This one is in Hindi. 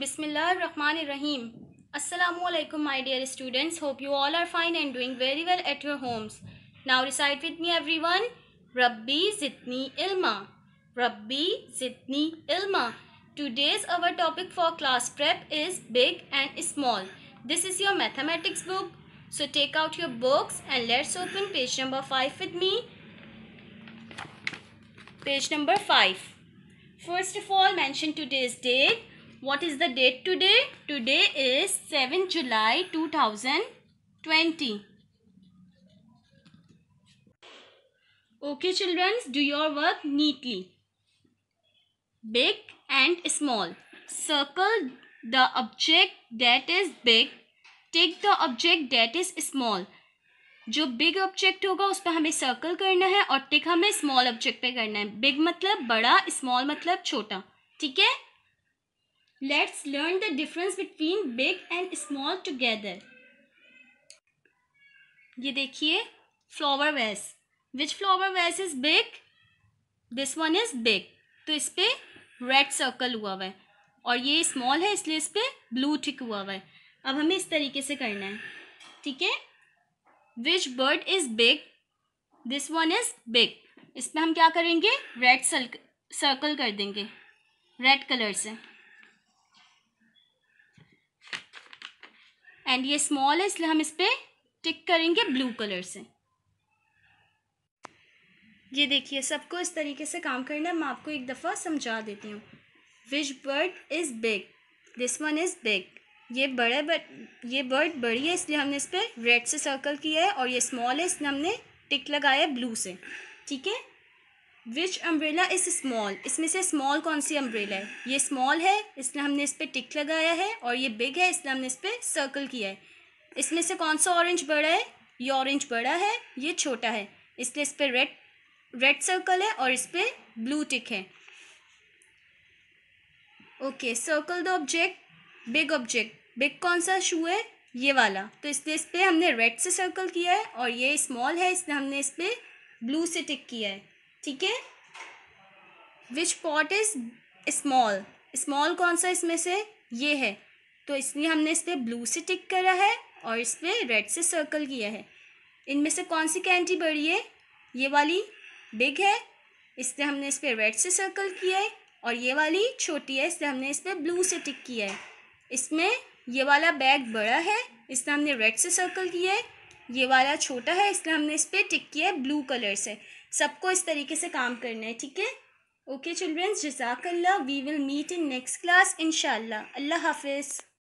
Bismillahirrahmanirrahim. Assalamu alaikum my dear students. Hope you all are fine and doing very well at your homes. Now recite with me everyone. Rabbi Zidni Ilma. Rabbi Zidni Ilma. Today's our topic for class prep is big and small. This is your mathematics book. So take out your books and let's open page number 5 with me. Page number 5. First of all mention today's date what is the date today today is 7 july 2020 okay children do your work neatly big and small circle the object that is big tick the object that is small जो बिग ऑब्जेक्ट होगा उस पर हमें सर्कल करना है और टिक हमें स्मॉल ऑब्जेक्ट पे करना है बिग मतलब बड़ा स्मॉल मतलब छोटा ठीक है Let's learn the difference between big and small together. ये देखिए flower vase which flower vase is big this one is big तो इस पर रेड सर्कल हुआ हुआ है और ये स्मॉल है इसलिए इस पर ब्लू टिक हुआ हुआ है अब हमें इस तरीके से करना है ठीक है which bird is big this one is big इसमें हम क्या करेंगे रेड सर्कल कर देंगे रेड कलर से एंड ये स्मॉल है इसलिए हम इस पर टिक करेंगे ब्लू कलर से ये देखिए सबको इस तरीके से काम करना है मैं आपको एक दफ़ा समझा देती हूँ which bird is big this one is big ये बड़ा बट ये बर्ड बड़ी है इसलिए हमने इस पर रेड से सर्कल किया है और ये स्मॉल है इसलिए हमने टिक लगाया है ब्लू से ठीक है विच अम्ब्रेला इज़ स्मॉल इसमें से स्मॉल कौन सी अम्ब्रेला है ये स्मॉल है इसलिए हमने इस पर टिक लगाया है और ये बिग है इसलिए हमने इस पर सर्कल किया है इसमें से कौन सा ऑरेंज बड़ा है ये ऑरेंज बड़ा है ये छोटा है इसलिए इस पर रेड रेड सर्कल है और इस पर ब्लू टिक है okay circle the object big object big कौन सा शू है ये वाला तो इसलिए इस पर हमने रेड से सर्कल किया है और ये स्मॉल है इसलिए हमने इस पर ब्लू से टिक किया है ठीक है which pot is small small कौन सा इसमें से ये है तो इसलिए हमने इस पर ब्लू से टिक करा है और इस पर रेड से सर्कल किया है इनमें से कौन सी कैंटी बड़ी है ये वाली बिग है इसलिए हमने इस पर रेड से सर्कल किया है और ये वाली छोटी है इसलिए हमने इस पर ब्लू से टिक किया है इसमें ये वाला बैग बड़ा है इसलिए हमने रेड से सर्कल किया है ये वाला छोटा है इसलिए हमने इस पर टिक किया है ब्लू कलर से सबको इस तरीके से काम करना है ठीक है ओके चिल्ड्रेंस जजाकल्ला we will meet in next class इनशाला अल्लाह हाफिज़